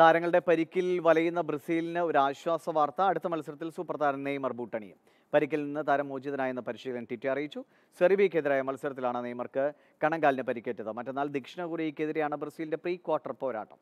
താരങ്ങളുടെ പരിക്കിൽ വലയുന്ന ബ്രസീലിന് ഒരു ആശ്വാസ വാർത്ത അടുത്ത മത്സരത്തിൽ സൂപ്പർ താരം നെയ്മർ ബൂട്ടണിയും പരിക്കിൽ നിന്ന് താരം മോചിതനായെന്ന് പരിശീലകൻ ടിറ്റി അറിയിച്ചു സെറിബിയക്കെതിരായ മത്സരത്തിലാണ് നെയ്മർക്ക് കണങ്കാലിന് പരിക്കേറ്റത് മറ്റന്നാൾ ദക്ഷിണ കൊറിയയ്ക്കെതിരെയാണ് ബ്രസീലിന്റെ പ്രീ ക്വാർട്ടർ പോരാട്ടം